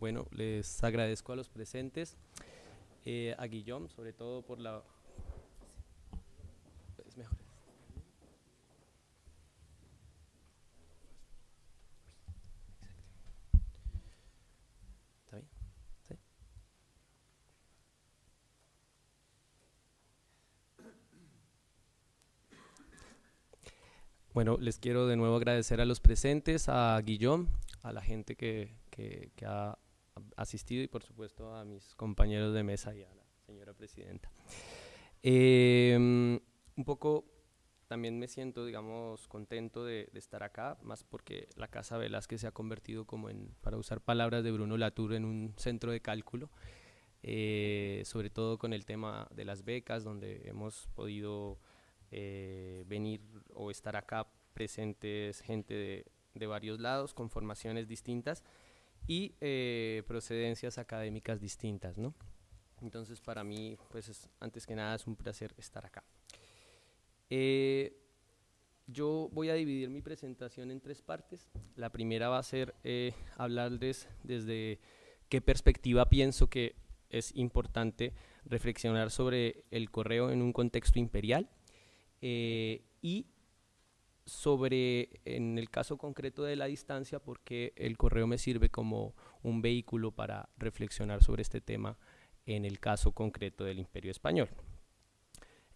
Bueno, les agradezco a los presentes, eh, a Guillón, sobre todo por la... ¿Está bien? Bueno, les quiero de nuevo agradecer a los presentes, a Guillón, a la gente que, que, que ha asistido y por supuesto a mis compañeros de mesa y a la señora presidenta. Em, un poco también me siento, digamos, contento de, estar acá, más porque la Casa Velázquez se ha convertido como en, para usar palabras de Bruno Latour, en un centro de cálculo, eh, sobre todo con el tema de las becas, donde hemos podido eh, venir o estar acá presentes gente de, de varios lados, con formaciones distintas, y eh, procedencias académicas distintas, ¿no? Entonces para mí, pues antes que nada es un placer estar acá. Eh, yo voy a dividir mi presentación en tres partes. La primera va a ser eh, hablarles desde qué perspectiva pienso que es importante reflexionar sobre el correo en un contexto imperial y sobre, en el caso concreto de la distancia, porque el correo me sirve como un vehículo para reflexionar sobre este tema en el caso concreto del Imperio Español.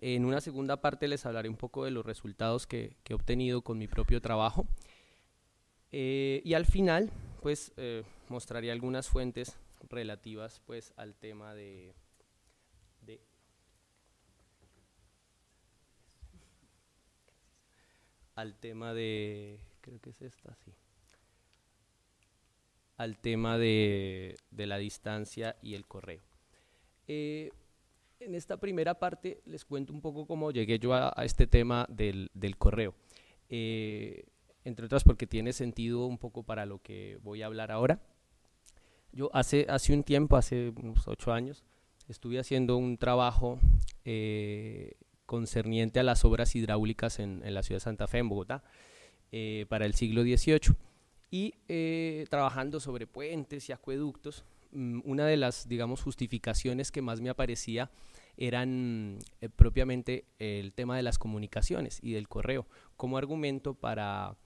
En una segunda parte les hablaré un poco de los resultados que, he obtenido con mi propio trabajo. Eh, y al final, pues, eh, mostraré algunas fuentes relativas pues, al tema de, al tema de, creo que es esta, al tema de, la distancia y el correo. Eh, en esta primera parte les cuento un poco cómo llegué yo a, este tema del, correo. Eh, entre otras porque tiene sentido un poco para lo que voy a hablar ahora. Yo hace, hace un tiempo, hace unos ocho años, estuve haciendo un trabajo eh, concerniente a las obras hidráulicas en, la ciudad de Santa Fe, en Bogotá, eh, para el siglo XVIII. Y eh, trabajando sobre puentes y acueductos, mm, una de las, digamos, justificaciones que más me aparecía eran eh, propiamente el tema de las comunicaciones y del correo como argumento para,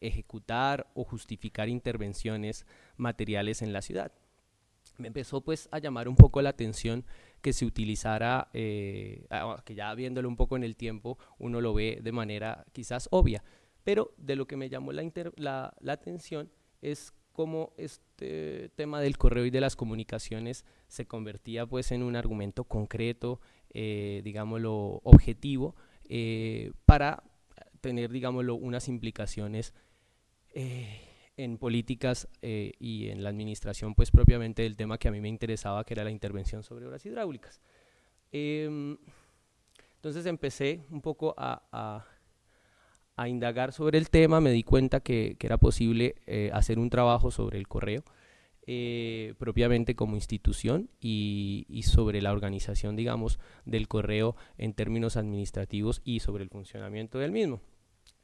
ejecutar o justificar intervenciones materiales en la ciudad me empezó pues a llamar un poco la atención que se utilizara, eh, ah, que ya viéndolo un poco en el tiempo, uno lo ve de manera quizás obvia, pero de lo que me llamó la, la, atención es cómo este tema del correo y de las comunicaciones se convertía pues en un argumento concreto, eh, digámoslo, objetivo, eh, para tener, digámoslo, unas implicaciones en políticas eh, y en la administración, pues propiamente del tema que a mí me interesaba, que era la intervención sobre obras hidráulicas. Em, entonces empecé un poco a, indagar sobre el tema, me di cuenta que, era posible eh, hacer un trabajo sobre el correo, eh, propiamente como institución y, y sobre la organización, digamos, del correo en términos administrativos y sobre el funcionamiento del mismo.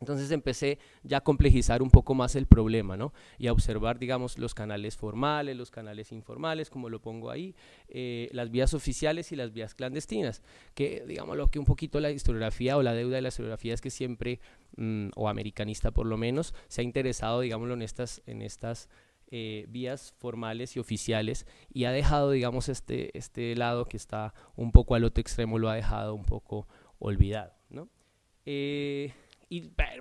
Entonces empecé ya a complejizar un poco más el problema, ¿no? Y a observar, digamos, los canales formales, los canales informales, como lo pongo ahí, eh, las vías oficiales y las vías clandestinas, que, digamos, que un poquito la historiografía o la deuda de la historiografía es que siempre, mm, o americanista por lo menos, se ha interesado, digámoslo, en estas, en estas eh, vías formales y oficiales y ha dejado, digamos, este, este lado que está un poco al otro extremo, lo ha dejado un poco olvidado, ¿no? Eh,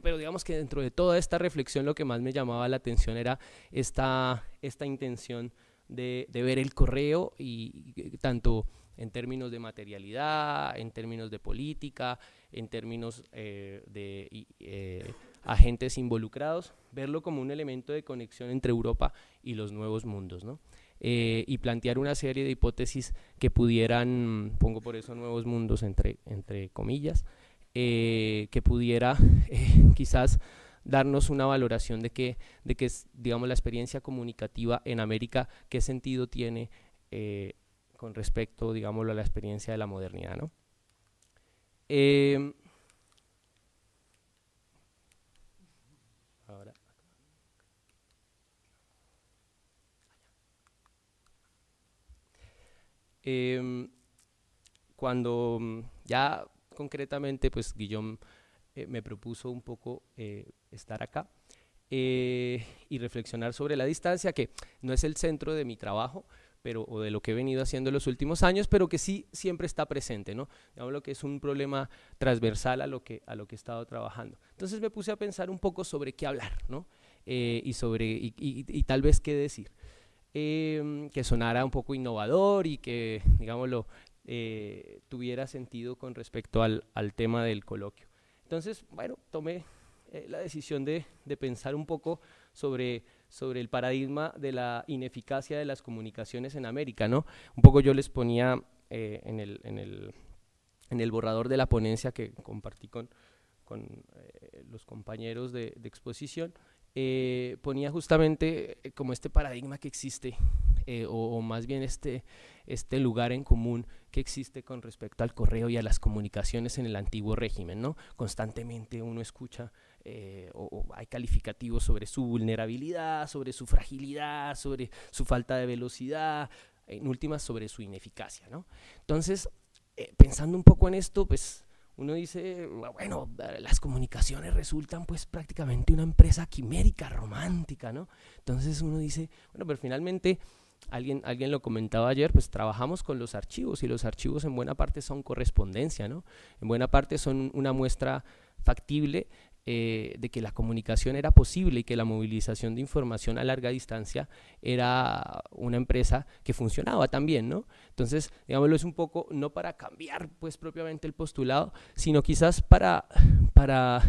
pero digamos que dentro de toda esta reflexión lo que más me llamaba la atención era esta, intención de, ver el correo y, tanto en términos de materialidad, en términos de política, en términos eh, de eh, agentes involucrados, verlo como un elemento de conexión entre Europa y los nuevos mundos, eh, y plantear una serie de hipótesis que pudieran, pongo por eso nuevos mundos entre comillas, eh, que pudiera eh, quizás darnos una valoración de que, de que es, digamos, la experiencia comunicativa en América, qué sentido tiene eh, con respecto, digámoslo, a la experiencia de la modernidad, ¿no? Em, ahora. Em, cuando ya concretamente, pues Guillón eh, me propuso un poco eh, estar acá eh, y reflexionar sobre la distancia, que no es el centro de mi trabajo, pero, o de lo que he venido haciendo en los últimos años, pero que sí siempre está presente, ¿no? Digamos lo que es un problema transversal a lo que, a lo que he estado trabajando. Entonces me puse a pensar un poco sobre qué hablar, ¿no? y sobre, y, tal vez qué decir. que sonara un poco innovador y que, digámoslo, eh, tuviera sentido con respecto al, tema del coloquio. Entonces, bueno, tomé eh, la decisión de, pensar un poco sobre, el paradigma de la ineficacia de las comunicaciones en América, Un poco yo les ponía eh, en, el, borrador de la ponencia que compartí con, los compañeros de exposición, eh, ponía justamente eh, como este paradigma que existe, eh, o, más bien este, este lugar en común que existe con respecto al correo y a las comunicaciones en el antiguo régimen. ¿no? Constantemente uno escucha o, hay calificativos sobre su vulnerabilidad, sobre su fragilidad, sobre su falta de velocidad, en últimas sobre su ineficacia. Entonces, pensando un poco en esto, pues uno dice, ah, bueno, eh, las comunicaciones resultan pues prácticamente una empresa quimérica, romántica, ¿no? Entonces uno dice, bueno, pero finalmente, alguien, alguien lo comentaba ayer, pues trabajamos con los archivos y los archivos en buena parte son correspondencia, ¿no? En buena parte son una muestra factible eh, de que la comunicación era posible y que la movilización de información a larga distancia era una empresa que funcionaba también, ¿no? Entonces, digámoslo, es un poco no para cambiar, pues, propiamente el postulado, sino quizás para, para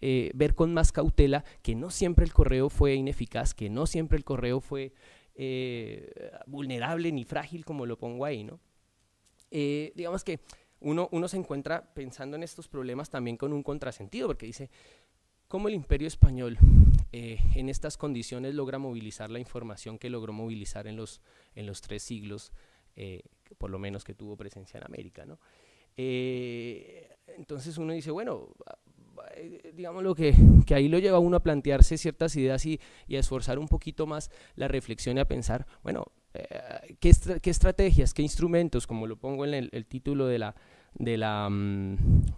eh, ver con más cautela que no siempre el correo fue ineficaz, que no siempre el correo fue eh, vulnerable ni frágil, como lo pongo ahí, ¿no? digamos que uno, se encuentra pensando en estos problemas también con un contrasentido, porque dice, ¿cómo el imperio español eh, en estas condiciones logra movilizar la información que logró movilizar en los, en los tres siglos, eh, por lo menos que tuvo presencia en América? Eh, entonces uno dice, bueno, digamos lo que, ahí lo lleva uno a plantearse ciertas ideas y, y, a esforzar un poquito más la reflexión y a pensar, bueno, eh, ¿qué, estrategias, qué instrumentos, como lo pongo en el, título de la, de la, mm,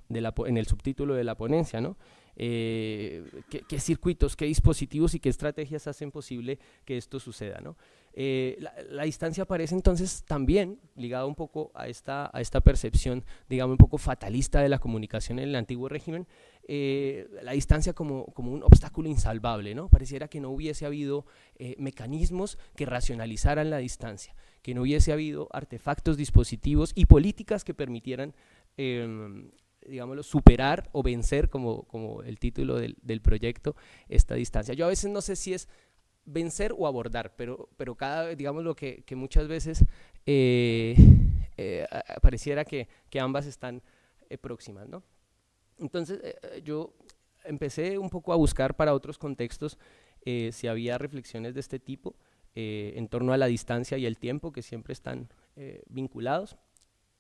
de la, en el subtítulo de la ponencia, ¿no? Eh, qué, circuitos, qué dispositivos y qué estrategias hacen posible que esto suceda. ¿no? Eh, la, la, distancia aparece entonces también ligada un poco a esta, a esta percepción, digamos, un poco fatalista de la comunicación en el antiguo régimen, eh, la distancia como, un obstáculo insalvable, ¿no? Pareciera que no hubiese habido eh, mecanismos que racionalizaran la distancia, que no hubiese habido artefactos, dispositivos y políticas que permitieran, em, digámoslo, superar o vencer, como, el título del, proyecto, esta distancia. Yo a veces no sé si es vencer o abordar, pero, pero cada, digamos lo que, muchas veces eh, pareciera que, que ambas están próximas, ¿no? Entonces eh, eh, yo empecé un poco a buscar para otros contextos eh, si había reflexiones de este tipo en torno a la distancia y el tiempo que siempre están vinculados.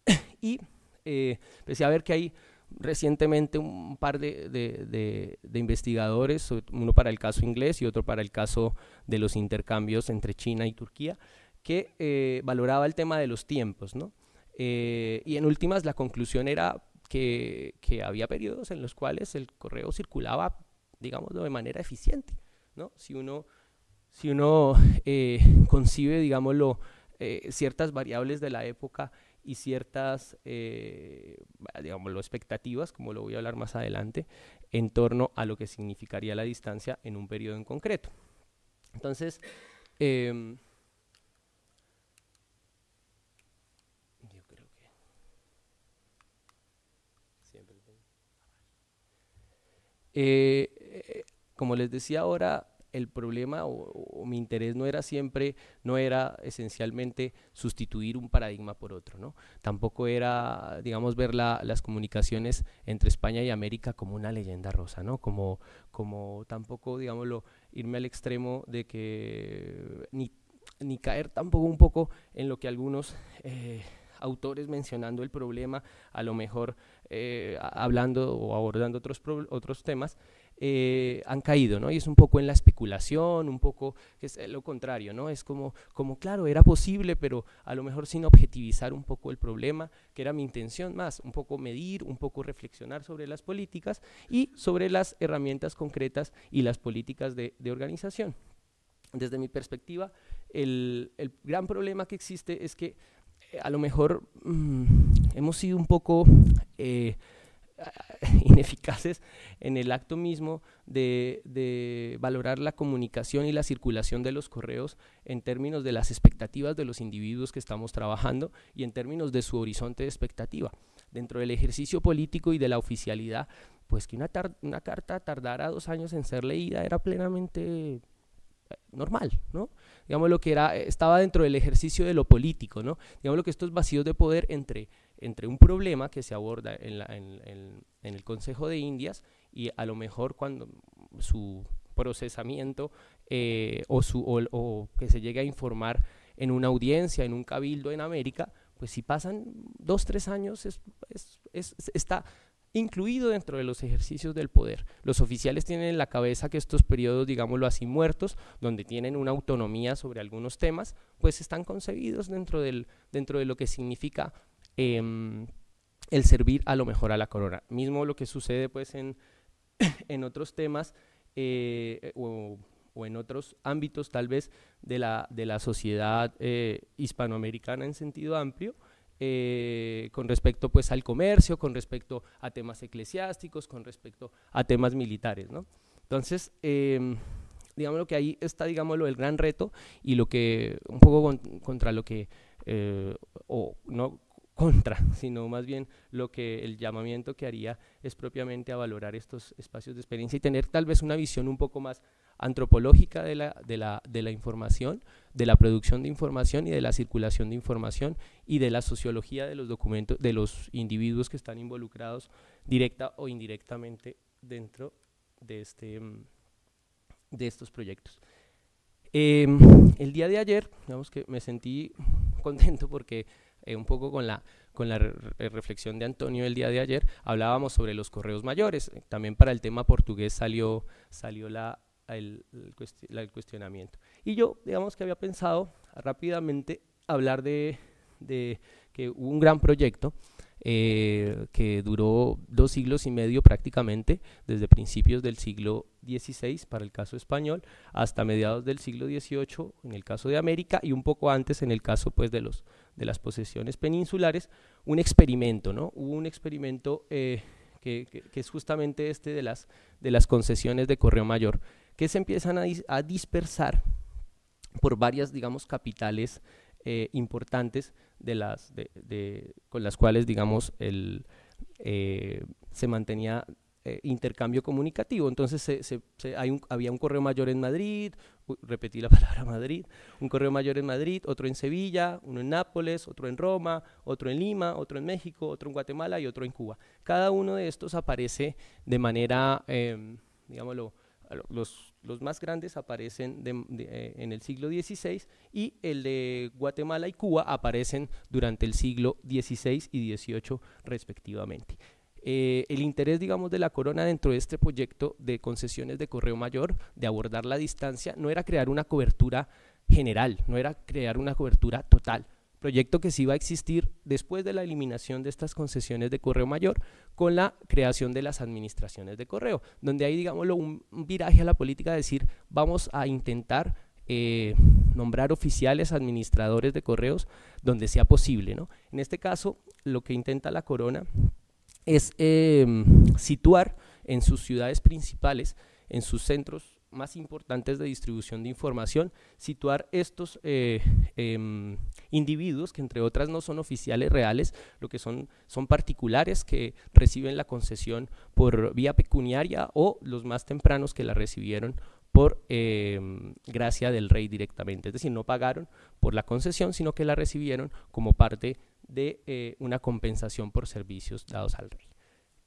y empecé a ver que hay recientemente un par de, investigadores, uno para el caso inglés y otro para el caso de los intercambios entre China y Turquía, que valoraba el tema de los tiempos, y en últimas, la conclusión era que, había periodos en los cuales el correo circulaba, digamos, de manera eficiente. ¿no? Si uno, si uno eh, concibe, digámoslo, eh, ciertas variables de la época y ciertas, eh, digámoslo, expectativas, como lo voy a hablar más adelante, en torno a lo que significaría la distancia en un periodo en concreto. Entonces, em, Eh, eh, como les decía ahora, el problema o, mi interés no era siempre, no era esencialmente sustituir un paradigma por otro, ¿no? Tampoco era, digamos, ver las comunicaciones entre España y América como una leyenda rosa, ¿no? Como, como tampoco, digámoslo, irme al extremo de que ni, ni caer tampoco un poco en lo que algunos... Eh, autores mencionando el problema, a lo mejor eh, hablando o abordando otros, otros temas, eh, han caído, ¿no? Y es un poco en la especulación, un poco es lo contrario, ¿no? Es como, como, claro, era posible, pero a lo mejor sin objetivizar un poco el problema, que era mi intención más, un poco medir, un poco reflexionar sobre las políticas y sobre las herramientas concretas y las políticas de, organización. Desde mi perspectiva, el, el gran problema que existe es que a lo mejor mm, hemos sido un poco eh, ineficaces en el acto mismo de, valorar la comunicación y la circulación de los correos en términos de las expectativas de los individuos que estamos trabajando y en términos de su horizonte de expectativa. Dentro del ejercicio político y de la oficialidad, pues que una, una carta tardara dos años en ser leída era plenamente normal, ¿no? Digamos lo que era, eh, estaba dentro del ejercicio de lo político, ¿no? Digamos lo que estos vacíos de poder entre, entre un problema que se aborda en, el Consejo de Indias y a lo mejor cuando su procesamiento eh, o, su, que se llegue a informar en una audiencia, en un cabildo en América, pues si pasan dos, tres años, es, es, está incluido dentro de los ejercicios del poder. Los oficiales tienen en la cabeza que estos periodos, digámoslo así, muertos, donde tienen una autonomía sobre algunos temas, pues están concebidos dentro, dentro de lo que significa em, el servir a lo mejor a la corona. Mismo lo que sucede pues en, otros temas eh, o, en otros ámbitos tal vez de la, sociedad eh, hispanoamericana en sentido amplio, eh, con respecto pues al comercio, con respecto a temas eclesiásticos, con respecto a temas militares, ¿no? Entonces, em, digamos que ahí está, digamos, lo gran reto y lo que, un poco contra lo que, eh, o no contra, sino más bien lo que el llamamiento que haría es propiamente a valorar estos espacios de experiencia y tener tal vez una visión un poco más antropológica de la, de, la, de la información, de la producción de información y de la circulación de información y de la sociología de los documentos, de los individuos que están involucrados directa o indirectamente dentro de, este, mm, de estos proyectos. Em, el día de ayer, digamos que me sentí contento porque eh, un poco con la, con la reflexión de Antonio el día de ayer, hablábamos sobre los correos mayores. También para el tema portugués salió, salió la, el, cuestionamiento. Y yo, digamos que había pensado rápidamente hablar de, que hubo un gran proyecto eh, que duró dos siglos y medio prácticamente, desde principios del siglo XVI para el caso español, hasta mediados del siglo XVIII en el caso de América y un poco antes en el caso pues, de, los, de las posesiones peninsulares, un experimento, ¿no? Hubo un experimento... Eh, que, que, es justamente este de las, de las concesiones de Correo Mayor, que se empiezan a, dispersar por varias, digamos, capitales eh, importantes de las, con las cuales, digamos, el, eh, se mantenía eh, intercambio comunicativo. Entonces había un correo mayor en Madrid, repetí la palabra Madrid, un correo mayor en Madrid, otro en Sevilla, uno en Nápoles, otro en Roma, otro en Lima, otro en México, otro en Guatemala y otro en Cuba. Cada uno de estos aparece de manera, digámoslo, los, más grandes aparecen eh, en el siglo XVI y el de Guatemala y Cuba aparecen durante el siglo XVI y XVIII respectivamente. Eh, el interés, digamos, de la corona dentro de este proyecto de concesiones de correo mayor, de abordar la distancia, no era crear una cobertura general, no era crear una cobertura total, proyecto que sí va a existir después de la eliminación de estas concesiones de correo mayor con la creación de las administraciones de correo, donde hay, digámoslo, un, viraje a la política, de decir, vamos a intentar eh, nombrar oficiales administradores de correos donde sea posible. ¿no? En este caso, lo que intenta la corona es em, situar en sus ciudades principales, en sus centros más importantes de distribución de información, situar estos eh, em, individuos, que entre otras no son oficiales reales, lo que son, son particulares que reciben la concesión por vía pecuniaria o los más tempranos que la recibieron por em, gracia del rey directamente. Es decir, no pagaron por la concesión, sino que la recibieron como parte de eh, una compensación por servicios dados al rey.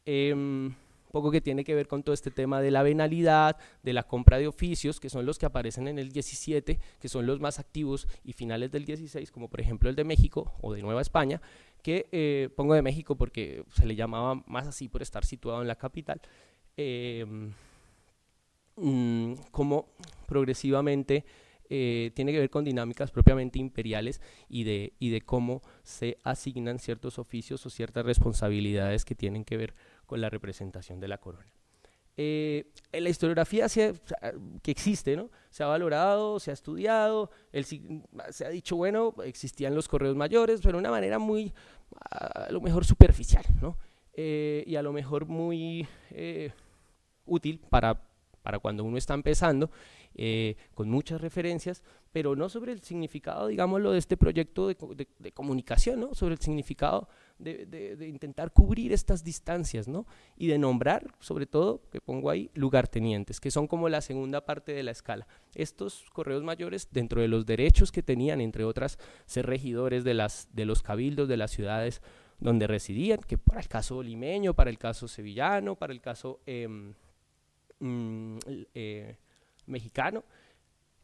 Em, poco que tiene que ver con todo este tema de la venalidad, de la compra de oficios, que son los que aparecen en el 17, que son los más activos, y finales del 16, como por ejemplo el de México o de Nueva España, que eh, pongo de México porque se le llamaba más así por estar situado en la capital, eh, mm, como progresivamente eh, tiene que ver con dinámicas propiamente imperiales y de, y de cómo se asignan ciertos oficios o ciertas responsabilidades que tienen que ver con la representación de la corona. Eh, en la historiografía que existe, ¿no? Se ha valorado, se ha estudiado, el, se ha dicho, bueno, existían los correos mayores, pero de una manera muy, a lo mejor superficial, ¿no? Eh, y a lo mejor muy útil para, para cuando uno está empezando eh, con muchas referencias, pero no sobre el significado, digámoslo, de este proyecto de, comunicación, sobre el significado de, intentar cubrir estas distancias ¿no? y de nombrar, sobre todo, que pongo ahí, lugartenientes, que son como la segunda parte de la escala. Estos correos mayores, dentro de los derechos que tenían, entre otras, ser regidores de, las, de los cabildos de las ciudades, donde residían, que para el caso limeño, para el caso sevillano, para el caso em, mm, eh, mexicano,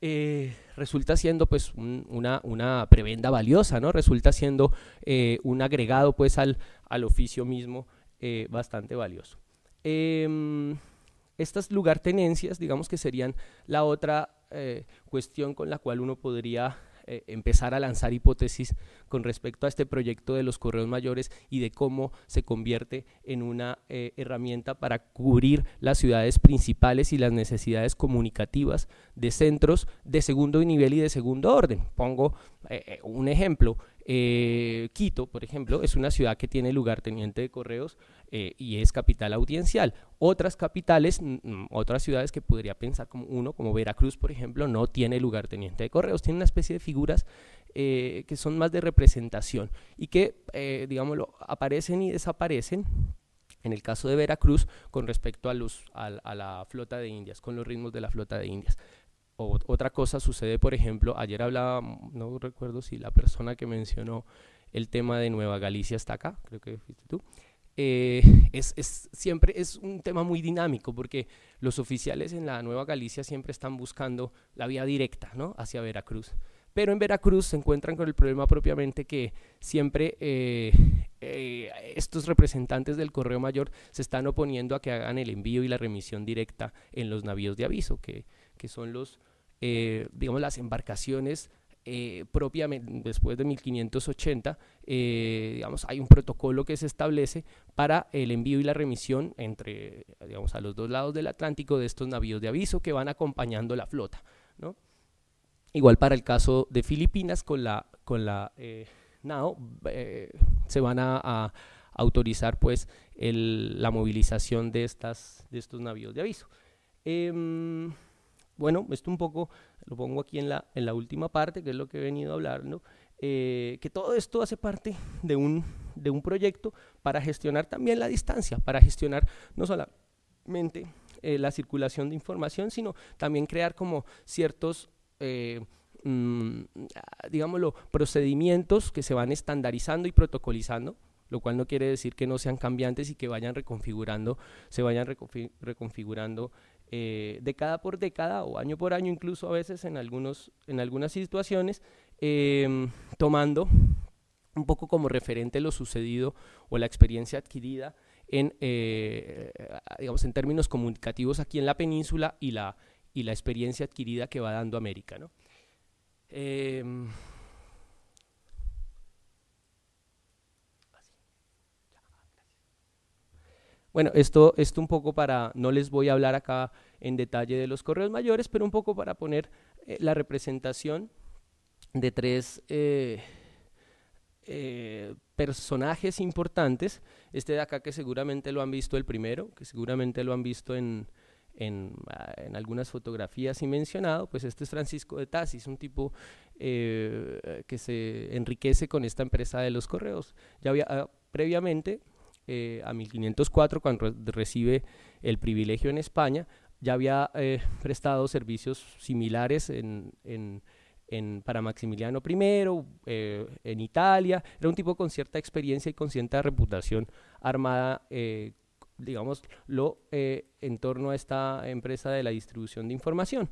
eh, resulta siendo pues una, prebenda valiosa, ¿no? Resulta siendo eh, un agregado pues al, oficio mismo eh, bastante valioso. Em, estas lugartenencias, digamos que serían la otra cuestión con la cual uno podría eh, empezar a lanzar hipótesis con respecto a este proyecto de los correos mayores y de cómo se convierte en una eh, herramienta para cubrir las ciudades principales y las necesidades comunicativas de centros de segundo nivel y de segundo orden. Pongo eh, un ejemplo, eh, Quito, por ejemplo, es una ciudad que tiene lugar teniente de correos eh, y es capital audiencial. Otras capitales, otras ciudades que podría pensar como uno, como Veracruz, por ejemplo, no tiene lugar teniente de correos, tiene una especie de figuras eh, que son más de representación y que, digámoslo, aparecen y desaparecen en el caso de Veracruz con respecto a, los, a, la flota de Indias, con los ritmos de la flota de Indias otra cosa sucede, por ejemplo, ayer hablaba, mm, no recuerdo si la persona que mencionó el tema de Nueva Galicia está acá, creo que fuiste tú. Eh, es, siempre es un tema muy dinámico porque los oficiales en la Nueva Galicia siempre están buscando la vía directa ¿no? hacia Veracruz. Pero en Veracruz se encuentran con el problema propiamente que siempre eh, eh, estos representantes del Correo Mayor se están oponiendo a que hagan el envío y la remisión directa en los navíos de aviso, que, que son los, eh, digamos, las embarcaciones eh, propiamente después de 1580, eh, digamos, hay un protocolo que se establece para el envío y la remisión entre, digamos, a los dos lados del Atlántico de estos navíos de aviso que van acompañando la flota, ¿no? Igual para el caso de Filipinas con la, con la eh, NAO se van a, a autorizar pues el, la movilización de, estas, de estos navíos de aviso. Em, bueno, esto un poco lo pongo aquí en la, en la última parte, que es lo que he venido hablando, hablar, eh, que todo esto hace parte de un, proyecto para gestionar también la distancia, para gestionar no solamente eh, la circulación de información, sino también crear como ciertos... Eh, mm, digámoslo, procedimientos que se van estandarizando y protocolizando lo cual no quiere decir que no sean cambiantes y que vayan reconfigurando, se vayan reconfigurando eh, década por década o año por año, incluso a veces en, algunos, en algunas situaciones, em, tomando un poco como referente lo sucedido o la experiencia adquirida en, eh, eh, digamos, en términos comunicativos aquí en la península y la, y la experiencia adquirida que va dando América. ¿no? Em, Bueno, esto, esto un poco para, no les voy a hablar acá en detalle de los correos mayores, pero un poco para poner eh, la representación de tres eh, eh, personajes importantes. Este de acá que seguramente lo han visto el primero, que seguramente lo han visto en, ah, algunas fotografías y mencionado, pues este es Francisco de es un tipo que se enriquece con esta empresa de los correos. Ya había, ah, previamente eh, a 1504, cuando recibe el privilegio en España, ya había eh, prestado servicios similares en, en, en para Maximiliano I, eh, en Italia. Era un tipo con cierta experiencia y con cierta reputación armada, digamos, lo, en torno a esta empresa de la distribución de información.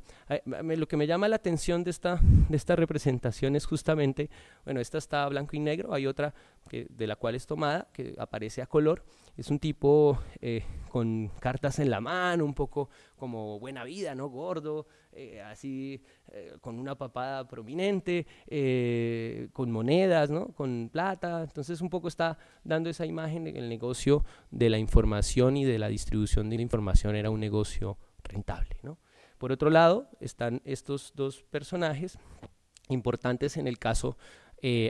lo que me llama la atención de esta, de esta representación es justamente, bueno, esta está blanco y negro, hay otra de la cual es tomada, que aparece a color. Es un tipo eh, con cartas en la mano, un poco como buena vida, ¿no? Gordo, eh, así, eh, con una papada prominente, con monedas, Con plata. Entonces, un poco está dando esa imagen de que el negocio de la información y de la distribución de la información era un negocio rentable, Por otro lado, están estos dos personajes importantes en el caso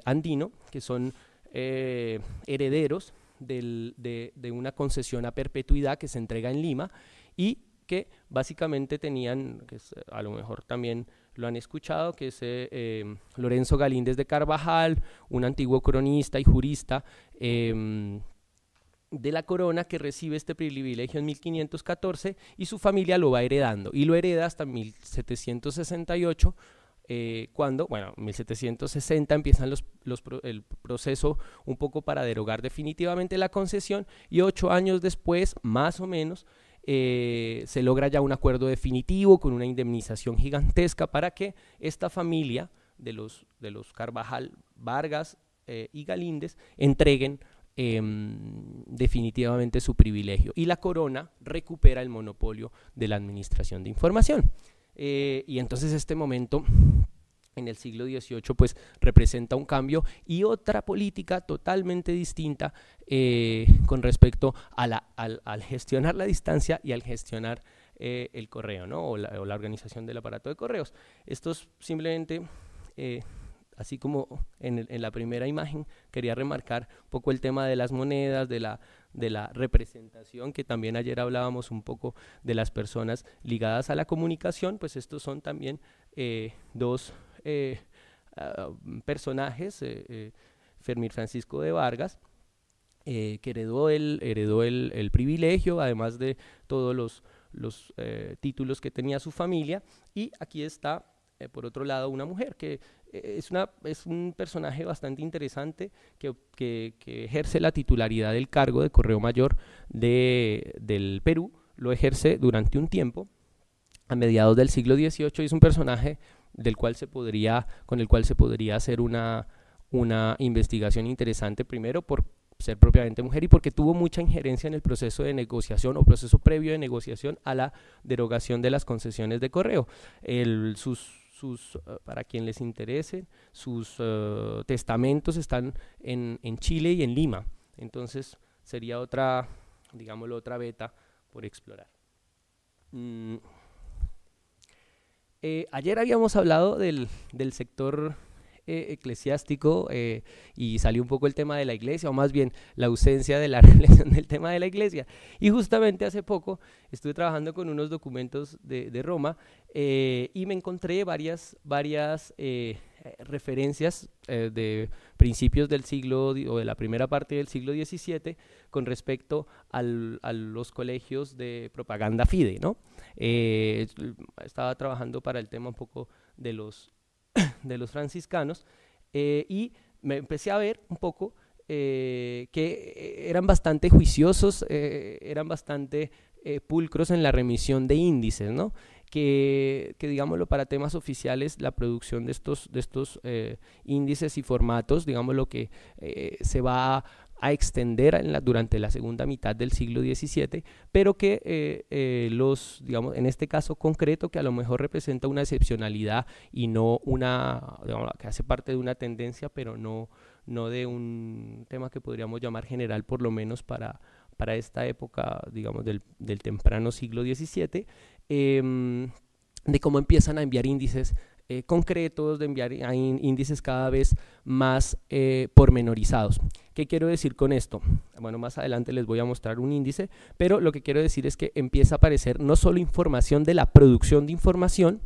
andino, que son eh, herederos de, una concesión a perpetuidad que se entrega en Lima y que básicamente tenían, eh, a lo mejor también lo han escuchado, que es eh, Lorenzo Galíndez de Carvajal, un antiguo cronista y jurista em, de la corona que recibe este privilegio en 1514 y su familia lo va heredando y lo hereda hasta 1768 eh, cuando, bueno, en 1760 empiezan los, los, el proceso un poco para derogar definitivamente la concesión y ocho años después, más o menos, eh, se logra ya un acuerdo definitivo con una indemnización gigantesca para que esta familia de los, de los Carvajal, Vargas eh, y Galíndez entreguen em, definitivamente su privilegio y la corona recupera el monopolio de la administración de información. Eh, y entonces este momento en el siglo XVIII pues representa un cambio y otra política totalmente distinta eh, con respecto a la, al, gestionar la distancia y al gestionar eh, el correo o, la, organización del aparato de correos. Esto es simplemente, así como en, en, la primera imagen, quería remarcar un poco el tema de las monedas, de la, de la representación, que también ayer hablábamos un poco de las personas ligadas a la comunicación, pues estos son también eh, dos eh, ah, personajes, eh, Fermín Francisco de Vargas, que heredó el, heredó el, privilegio, además de todos los, los títulos que tenía su familia, y aquí está, por otro lado, una mujer que eh, es, una, es un personaje bastante interesante que, que, ejerce la titularidad del cargo de correo mayor de, del Perú, lo ejerce durante un tiempo, a mediados del siglo XVIII, y es un personaje del cual se podría, con el cual se podría hacer una, una investigación interesante, primero por ser propiamente mujer y porque tuvo mucha injerencia en el proceso de negociación o proceso previo de negociación a la derogación de las concesiones de correo. El, sus eh, para quien les interese, sus eh, testamentos están en, Chile y en Lima. Entonces sería otra, digámoslo, otra beta por explorar. Mm. Eh, ayer habíamos hablado del, del sector eh, eclesiástico eh, y salió un poco el tema de la iglesia, o más bien la ausencia de la relación del tema de la iglesia. Y justamente hace poco estuve trabajando con unos documentos de, Roma eh, y me encontré varias, varias referencias de principios del siglo o de la primera parte del siglo XVII con respecto a los colegios de propaganda FIDE. ¿no? estaba trabajando para el tema un poco de los de los franciscanos, eh, y me empecé a ver un poco eh, que eh, eran bastante juiciosos, eran bastante pulcros en la remisión de índices, ¿no? Que, que, digámoslo, para temas oficiales, la producción de estos, de estos índices y formatos, digamos, lo que se va a extender durante la segunda mitad del siglo XVII, pero que eh, eh, los, digamos, en este caso concreto, que a lo mejor representa una excepcionalidad y no una, que hace parte de una tendencia, pero no, no de un tema que podríamos llamar general, por lo menos para, para esta época, digamos, del, temprano siglo XVII. Em, de cómo empiezan a enviar índices eh, concretos, de enviar índices cada vez más eh, pormenorizados. ¿Qué quiero decir con esto? Bueno, más adelante les voy a mostrar un índice, pero lo que quiero decir es que empieza a aparecer no solo información de la producción de información,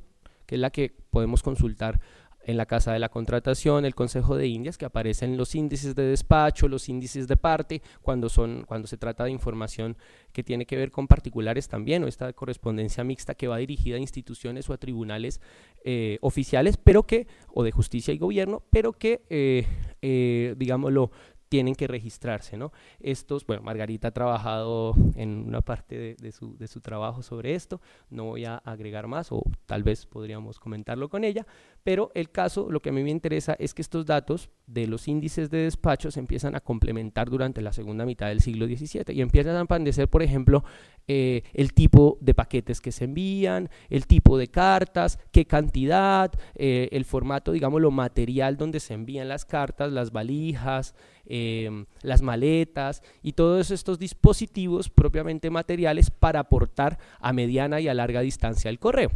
que es la que podemos consultar en la Casa de la Contratación, el Consejo de Indias, que aparecen los índices de despacho, los índices de parte, cuando, son, cuando se trata de información que tiene que ver con particulares también, o esta correspondencia mixta que va dirigida a instituciones o a tribunales eh, oficiales, pero que, o de justicia y gobierno, pero que, eh, eh digámoslo, tienen que registrarse, ¿no? Estos, bueno, Margarita ha trabajado en una parte de, su, de su, trabajo sobre esto, no voy a agregar más o tal vez podríamos comentarlo con ella, pero el caso, lo que a mí me interesa es que estos datos de los índices de despacho se empiezan a complementar durante la segunda mitad del siglo XVII y empiezan a aparecer, por ejemplo, eh, el tipo de paquetes que se envían, el tipo de cartas, qué cantidad, eh, el formato, digamos, lo material donde se envían las cartas, las valijas, Em, las maletas y todos estos dispositivos propiamente materiales para aportar a mediana y a larga distancia el correo.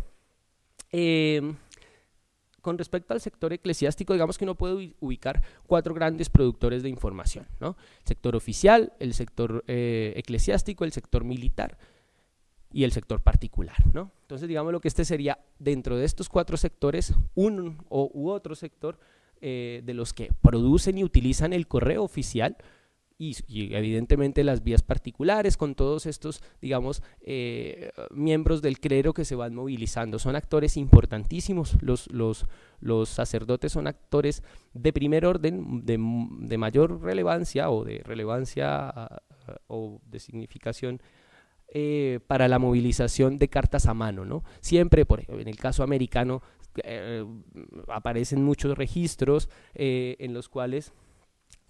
Em, con respecto al sector eclesiástico, digamos que uno puede ubicar cuatro grandes productores de información, ¿no? El sector oficial, el sector eh, eclesiástico, el sector militar y el sector particular, ¿no? Entonces, digamos lo que este sería dentro de estos cuatro sectores, un u otro sector eh, de los que producen y utilizan el correo oficial y, evidentemente las vías particulares con todos estos, digamos, eh, miembros del clero que se van movilizando. Son actores importantísimos, los, los, sacerdotes son actores de primer orden, de, mayor relevancia o de relevancia ah, ah, o de significación eh, para la movilización de cartas a mano, ¿no? Siempre, por ejemplo, en el caso americano, eh, aparecen muchos registros eh, en los cuales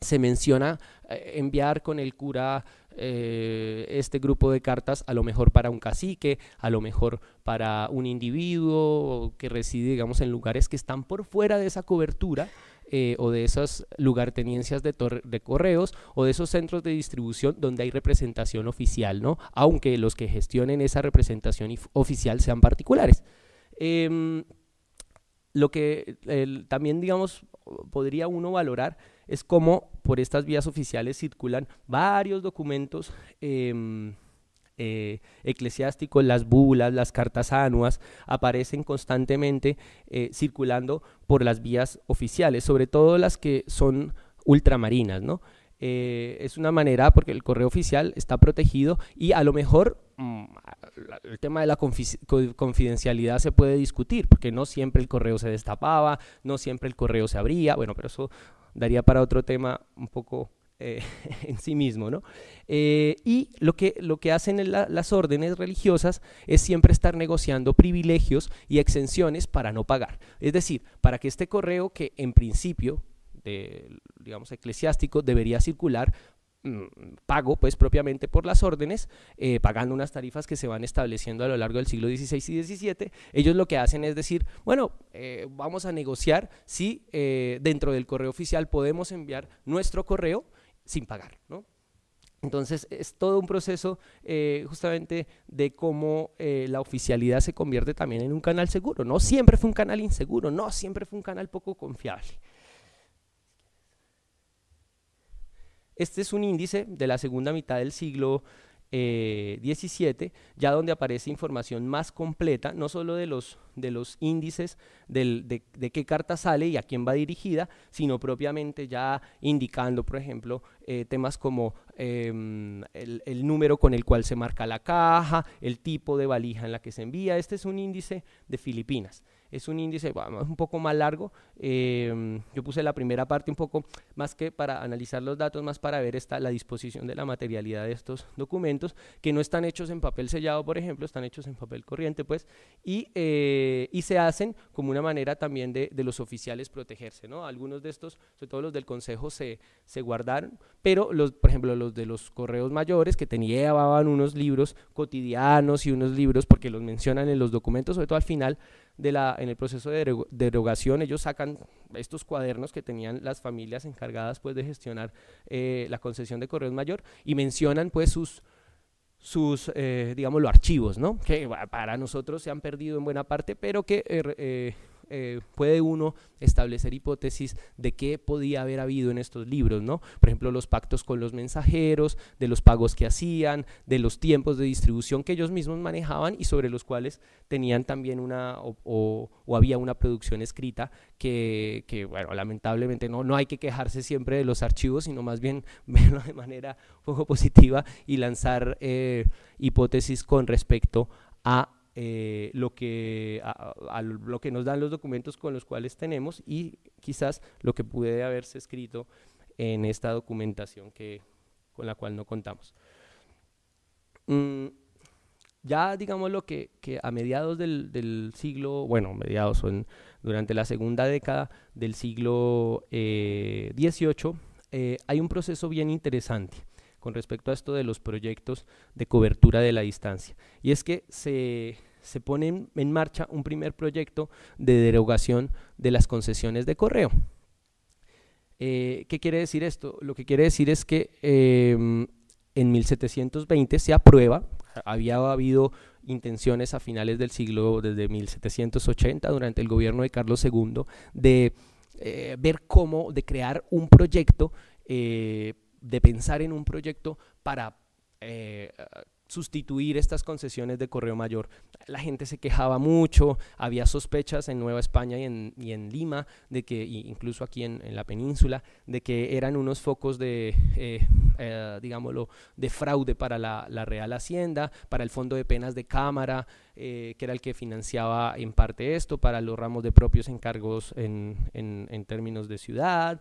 se menciona eh, enviar con el cura este grupo de cartas, a lo mejor para un cacique, a lo mejor para un individuo que reside, digamos, en lugares que están por fuera de esa cobertura. o de esas lugarteniencias de, de correos o de esos centros de distribución donde hay representación oficial, ¿no? Aunque los que gestionen esa representación oficial sean particulares. Em, lo que también, digamos, podría uno valorar es cómo por estas vías oficiales circulan varios documentos. Em, eh, eclesiásticos, las bulas, las cartas anuas, aparecen constantemente eh, circulando por las vías oficiales, sobre todo las que son ultramarinas, ¿no? Eh, es una manera porque el correo oficial está protegido y a lo mejor Mm, el tema de la confidencialidad se puede discutir, porque no siempre el correo se destapaba, no siempre el correo se abría, bueno, pero eso daría para otro tema un poco eh, en sí mismo, ¿no? Eh, y lo que, lo que hacen las órdenes religiosas es siempre estar negociando privilegios y exenciones para no pagar. Es decir, para que este correo que en principio digamos, eclesiástico debería circular Mm, pago pues propiamente por las órdenes, eh, pagando unas tarifas que se van estableciendo a lo largo del siglo XVI y XVII, ellos lo que hacen es decir, bueno, eh, vamos a negociar si eh, dentro del correo oficial podemos enviar nuestro correo sin pagar, Entonces es todo un proceso justamente de cómo la oficialidad se convierte también en un canal seguro. No siempre fue un canal inseguro, no siempre fue un canal poco confiable. Este es un índice de la segunda mitad del siglo XVII, eh, ya donde aparece información más completa, no solo de los, de los índices, de, qué carta sale y a quién va dirigida, sino propiamente ya indicando, por ejemplo, eh, temas como em, el, el, número con el cual se marca la caja, el tipo de valija en la que se envía. Este es un índice de Filipinas es un índice un poco más largo. Em, yo puse la primera parte un poco más que para analizar los datos, más para ver esta, la disposición de la materialidad de estos documentos, que no están hechos en papel sellado, por ejemplo, están hechos en papel corriente, pues, y, eh, se hacen como una manera también de, los oficiales protegerse. ¿no? Algunos de estos, sobre todo los del Consejo, se, guardaron, pero, los, por ejemplo, los de los correos mayores, que tenían unos libros cotidianos y unos libros, porque los mencionan en los documentos, sobre todo al final, de la, en el proceso de derogación, ellos sacan estos cuadernos que tenían las familias encargadas pues, de gestionar eh, la concesión de Correos Mayor y mencionan pues sus sus, eh, los archivos, ¿no? Que para nosotros se han perdido en buena parte, pero que eh, eh, eh, puede uno establecer hipótesis de qué podía haber habido en estos libros, ¿no? Por ejemplo, los pactos con los mensajeros, de los pagos que hacían, de los tiempos de distribución que ellos mismos manejaban y sobre los cuales tenían también una o, había una producción escrita que, bueno, lamentablemente no, no hay que quejarse siempre de los archivos, sino más bien verlo de manera poco positiva y lanzar eh, hipótesis con respecto a eh, lo, que, lo que nos dan los documentos con los cuales tenemos y quizás lo que puede haberse escrito en esta documentación que, con la cual no contamos. Mm, ya digamos lo que, que a mediados del, siglo, bueno, mediados o durante la segunda década del siglo XVIII, eh, eh, hay un proceso bien interesante con respecto a esto de los proyectos de cobertura de la distancia. Y es que se, se pone en, marcha un primer proyecto de derogación de las concesiones de correo. Eh, ¿Qué quiere decir esto? Lo que quiere decir es que em, en 1720 se aprueba, había habido intenciones a finales del siglo, desde 1780, durante el gobierno de Carlos II, de eh, ver cómo, de crear un proyecto, eh, de pensar en un proyecto para sustituir estas concesiones de correo mayor. La gente se quejaba mucho, había sospechas en Nueva España y en, Lima, de que, incluso aquí en, la península, de que eran unos focos de, eh, eh, digámoslo, de fraude para la, la, Real Hacienda, para el Fondo de Penas de Cámara, eh, que era el que financiaba en parte esto, para los ramos de propios encargos en, términos de ciudad,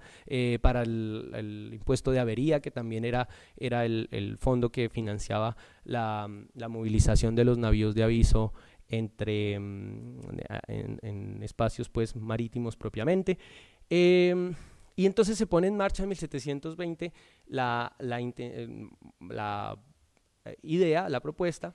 para el, impuesto de avería, que también era, era el, el fondo que financiaba la, movilización de los navíos de aviso entre mm, en, espacios pues marítimos propiamente. Em, y entonces se pone en marcha en 1720 la, em, eh, idea, la propuesta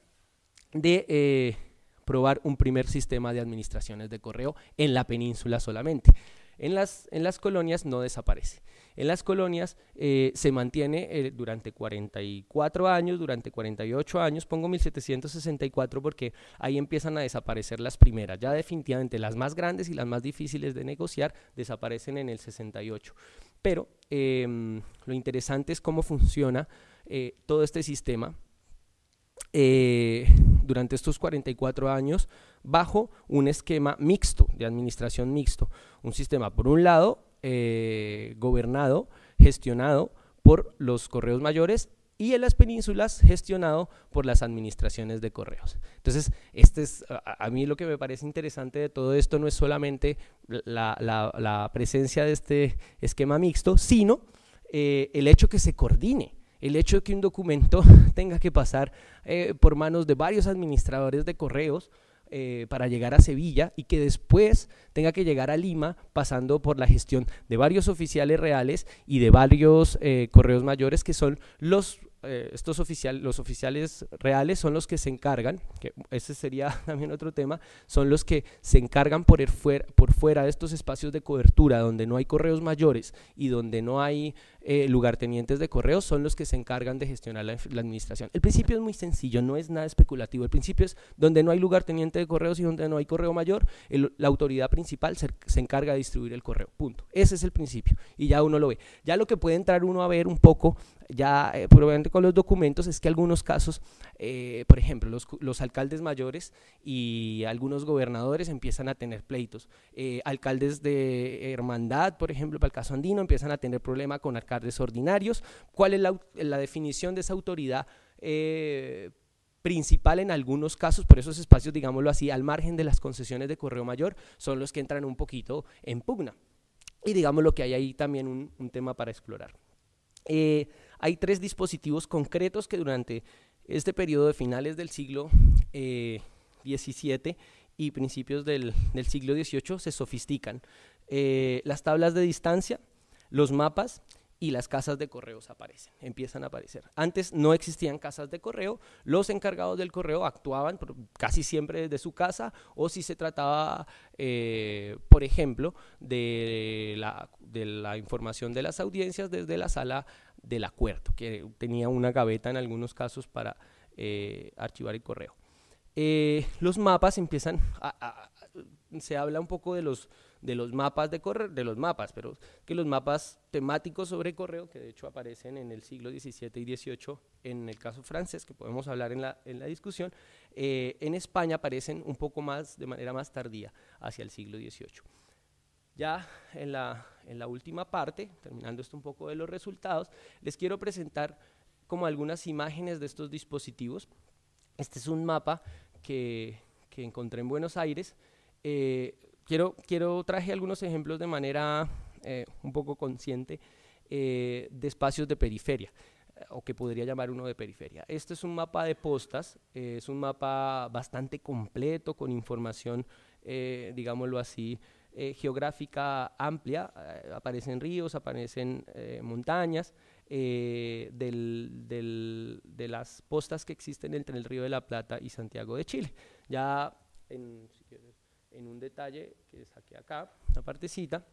de eh, probar un primer sistema de administraciones de correo en la península solamente. En las, en las colonias no desaparece en las colonias eh, se mantiene eh, durante 44 años, durante 48 años, pongo 1764 porque ahí empiezan a desaparecer las primeras, ya definitivamente las más grandes y las más difíciles de negociar desaparecen en el 68. Pero em, lo interesante es cómo funciona eh, todo este sistema durante estos 44 años bajo un esquema mixto, de administración mixto. Un sistema, por un lado, eh, gobernado, gestionado por los correos mayores y en las penínsulas gestionado por las administraciones de correos. Entonces, este es, a, mí lo que me parece interesante de todo esto no es solamente la, presencia de este esquema mixto, sino eh, el hecho que se coordine el hecho de que un documento tenga que pasar eh, por manos de varios administradores de correos eh, para llegar a Sevilla y que después tenga que llegar a Lima pasando por la gestión de varios oficiales reales y de varios eh, correos mayores que son los eh, estos oficial, los oficiales reales son los que se encargan, que ese sería también otro tema, son los que se encargan por, fuera, por fuera de estos espacios de cobertura donde no hay correos mayores y donde no hay lugar eh, lugartenientes de correos son los que se encargan de gestionar la, administración. El principio es muy sencillo, no es nada especulativo. El principio es donde no hay lugarteniente de correos y donde no hay correo mayor, la autoridad principal se, encarga de distribuir el correo. Punto. Ese es el principio. Y ya uno lo ve. Ya lo que puede entrar uno a ver un poco, ya eh, probablemente con los documentos, es que algunos casos, eh, por ejemplo, los, los, alcaldes mayores y algunos gobernadores empiezan a tener pleitos. alcaldes de hermandad, por ejemplo, para el caso andino, empiezan a tener problema con alcaldes cuál es la, definición de esa autoridad eh, principal en algunos casos, por esos espacios, digámoslo así, al margen de las concesiones de correo mayor, son los que entran un poquito en pugna. Y digamos lo que hay ahí también un, tema para explorar. Eh, hay tres dispositivos concretos que durante este periodo de finales del siglo XVII eh, y principios del, siglo XVIII se sofistican. las tablas de distancia, los mapas y las casas de correos aparecen, empiezan a aparecer. Antes no existían casas de correo, los encargados del correo actuaban casi siempre desde su casa o si se trataba, eh, por ejemplo, de la, información de las audiencias desde la sala del acuerdo, que tenía una gaveta en algunos casos para eh, archivar el correo. Eh, los mapas empiezan a, se habla un poco de los de los mapas de correo, de los mapas, pero que los mapas temáticos sobre correo, que de hecho aparecen en el siglo XVII y XVIII, en el caso francés, que podemos hablar en la, en la discusión, eh, en España aparecen un poco más, de manera más tardía, hacia el siglo XVIII. Ya en la, en la última parte, terminando esto un poco de los resultados, les quiero presentar como algunas imágenes de estos dispositivos. Este es un mapa que, que encontré en Buenos Aires. Eh, quiero, quiero, traje algunos ejemplos de manera eh, un poco consciente eh, de espacios de periferia eh, o que podría llamar uno de periferia. Este es un mapa de postas, es un mapa bastante completo con información, digámoslo así, geográfica amplia, aparecen ríos, aparecen montañas, de las postas que existen entre el Río de la Plata y Santiago de Chile. Ya en, en un detalle que es aquí acá, una partecita.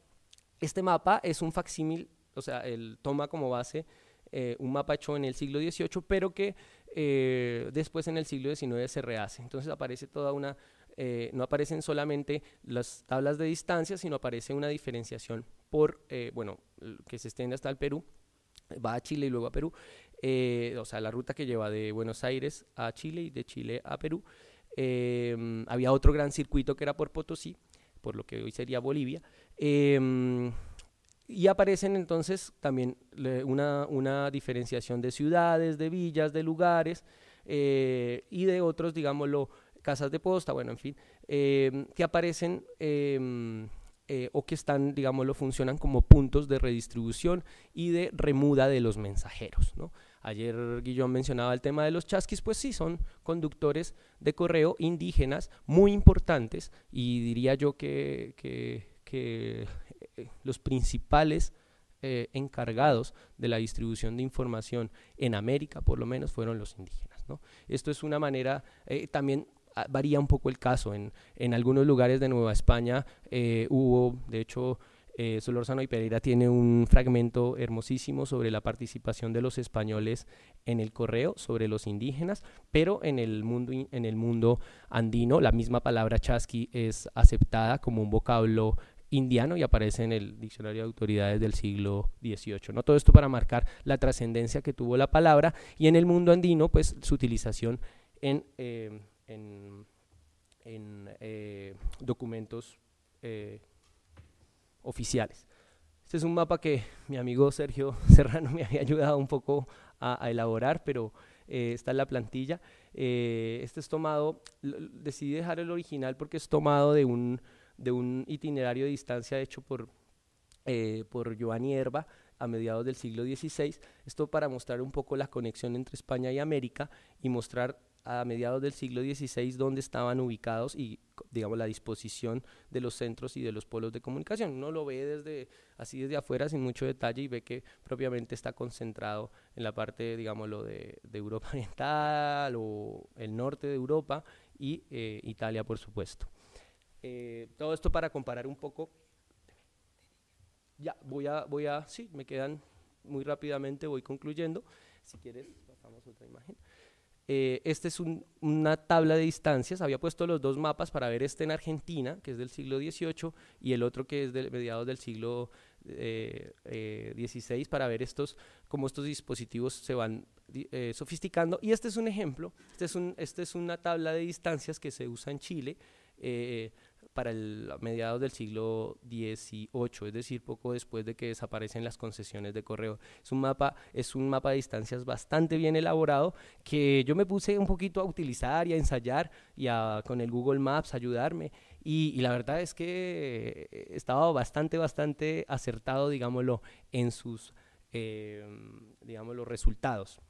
Este mapa es un facsímil, o sea, él toma como base eh, un mapa hecho en el siglo XVIII, pero que eh, después en el siglo XIX se rehace. Entonces aparece toda una, eh, no aparecen solamente las tablas de distancia, sino aparece una diferenciación por, bueno, que se extiende hasta el Perú, va a Chile y luego a Perú, o sea, la ruta que lleva de Buenos Aires a Chile y de Chile a Perú. Em, había otro gran circuito que era por Potosí, por lo que hoy sería Bolivia. Em, y aparecen entonces también una, diferenciación de ciudades, de villas, de lugares eh, y de otros, digámoslo, casas de posta, bueno, en fin, em, que aparecen eh, o que están, digámoslo, funcionan como puntos de redistribución y de remuda de los mensajeros. ¿no? Ayer Guillón mencionaba el tema de los chasquis, pues sí, son conductores de correo indígenas muy importantes y diría yo que, eh, los principales eh, encargados de la distribución de información en América, por lo menos, fueron los indígenas. ¿no? Esto es una manera, eh, también ah, varía un poco el caso. En, algunos lugares de Nueva España hubo, de hecho, eh, y Pereira tiene un fragmento hermosísimo sobre la participación de los españoles en el correo, sobre los indígenas, pero en el mundo, en el mundo andino la misma palabra chasqui es aceptada como un vocablo indiano y aparece en el Diccionario de Autoridades del siglo XVIII. ¿no? Todo esto para marcar la trascendencia que tuvo la palabra y en el mundo andino, pues su utilización en, eh, en, eh, documentos eh, oficiales. Este es un mapa que mi amigo Sergio Serrano me había ayudado un poco a, elaborar, pero eh, está en la plantilla. Eh, este es tomado, decidí dejar el original porque es tomado de un, de un itinerario de distancia hecho por, eh, por Giovanni Herba a mediados del siglo XVI. Esto para mostrar un poco la conexión entre España y América y mostrar a mediados del siglo XVI dónde estaban ubicados y digamos la disposición de los centros y de los polos de comunicación. Uno lo ve desde así desde afuera sin mucho detalle y ve que propiamente está concentrado en la parte digamos de, Europa Oriental o el norte de Europa y eh, Italia por supuesto. Eh, todo esto para comparar un poco. Ya voy a voy a sí me quedan muy rápidamente voy concluyendo. Si quieres pasamos otra imagen. Eh, esta es una tabla de distancias. Había puesto los dos mapas para ver este en Argentina, que es del siglo XVIII, y el otro que es de mediados del siglo XVI eh, eh, 16 para ver estos, cómo estos dispositivos se van sofisticando. Y este es un ejemplo, este es un, esta es una tabla de distancias que se usa en Chile para el mediados del siglo XVIII, es decir, poco después de que desaparecen las concesiones de correo. Es un mapa, es un mapa de distancias bastante bien elaborado que yo me puse un poquito a utilizar y a ensayar y con el Google Maps ayudarme. Y, la verdad es que estaba bastante, bastante acertado, digámoslo, en sus, eh, digamos, los resultados.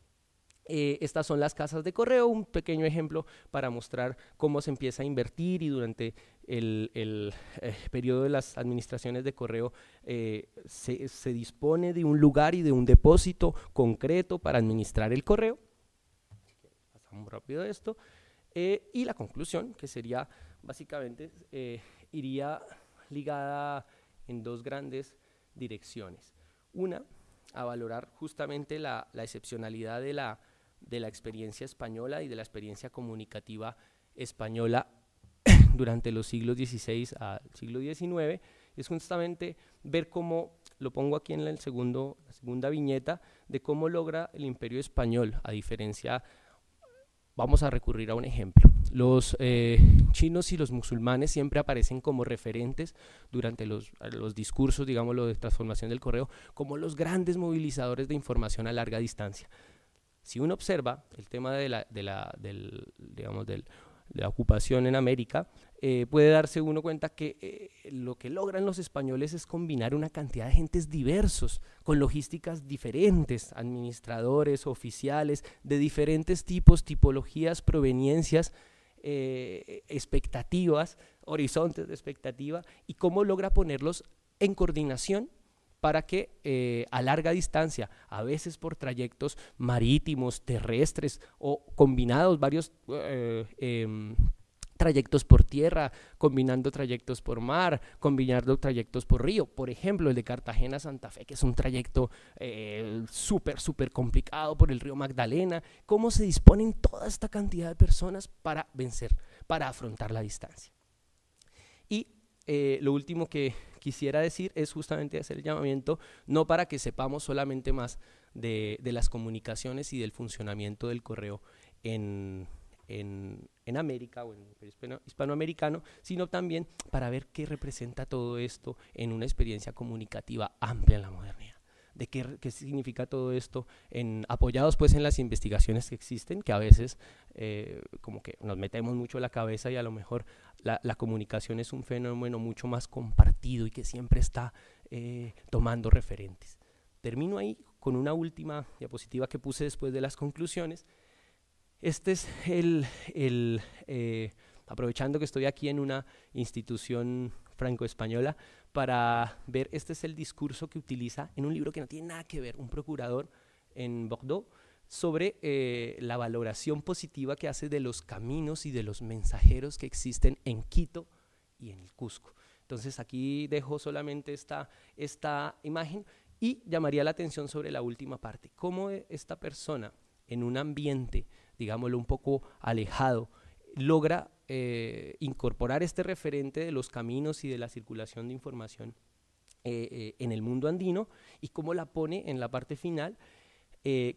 Eh, estas son las casas de correo, un pequeño ejemplo para mostrar cómo se empieza a invertir y durante el, eh, periodo de las administraciones de correo eh, se, dispone de un lugar y de un depósito concreto para administrar el correo. Pasamos rápido esto. y la conclusión, que sería básicamente, iría ligada en dos grandes direcciones. Una, a valorar justamente la, la excepcionalidad de la de la experiencia española y de la experiencia comunicativa española durante los siglos XVI al siglo XIX, es justamente ver cómo, lo pongo aquí en la, segunda viñeta, de cómo logra el imperio español, a diferencia, vamos a recurrir a un ejemplo, los eh, chinos y los musulmanes siempre aparecen como referentes durante los, los discursos, digámoslo, de transformación del correo, como los grandes movilizadores de información a larga distancia. Si uno observa el tema de la, de la, digamos, ocupación en América, eh, puede darse uno cuenta que eh, lo que logran los españoles es combinar una cantidad de gentes diversos, con logísticas diferentes, administradores, oficiales, de diferentes tipos, tipologías, proveniencias, eh, expectativas, horizontes de expectativa, y cómo logra ponerlos en coordinación para que eh, a larga distancia, a veces por trayectos marítimos, terrestres o combinados varios eh, em, trayectos por tierra, combinando trayectos por mar, combinando trayectos por río. Por ejemplo, el de Cartagena a Santa Fe, que es un trayecto eh, súper, súper complicado por el río Magdalena. ¿Cómo se disponen toda esta cantidad de personas para vencer, para afrontar la distancia? Eh, lo último que quisiera decir es justamente hacer el llamamiento, no para que sepamos solamente más de, las comunicaciones y del funcionamiento del correo en, en, América o en el hispano, hispanoamericano, sino también para ver qué representa todo esto en una experiencia comunicativa amplia en la modernidad de qué, qué significa todo esto, en, apoyados pues en las investigaciones que existen, que a veces eh, como que nos metemos mucho la cabeza y a lo mejor la, la comunicación es un fenómeno mucho más compartido y que siempre está eh, tomando referentes. Termino ahí con una última diapositiva que puse después de las conclusiones. Este es el, el eh, aprovechando que estoy aquí en una institución franco-española para ver, este es el discurso que utiliza en un libro que no tiene nada que ver, un procurador en Bordeaux, sobre eh, la valoración positiva que hace de los caminos y de los mensajeros que existen en Quito y en el Cusco. Entonces aquí dejo solamente esta, esta imagen y llamaría la atención sobre la última parte, cómo esta persona en un ambiente, digámoslo un poco alejado, logra eh, incorporar este referente de los caminos y de la circulación de información eh, eh, en el mundo andino y cómo la pone en la parte final,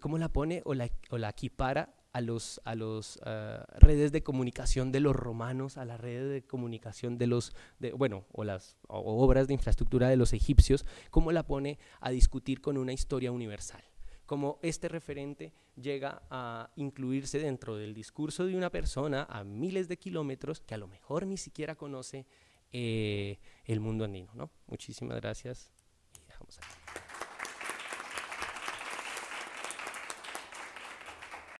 cómo la pone o la, equipara a las a los, ah, redes de comunicación de los romanos, a las redes de comunicación de los, de, bueno, o las obras de infraestructura de los egipcios, cómo la pone a discutir con una historia universal como este referente llega a incluirse dentro del discurso de una persona a miles de kilómetros que a lo mejor ni siquiera conoce eh, el mundo andino. Muchísimas gracias y dejamos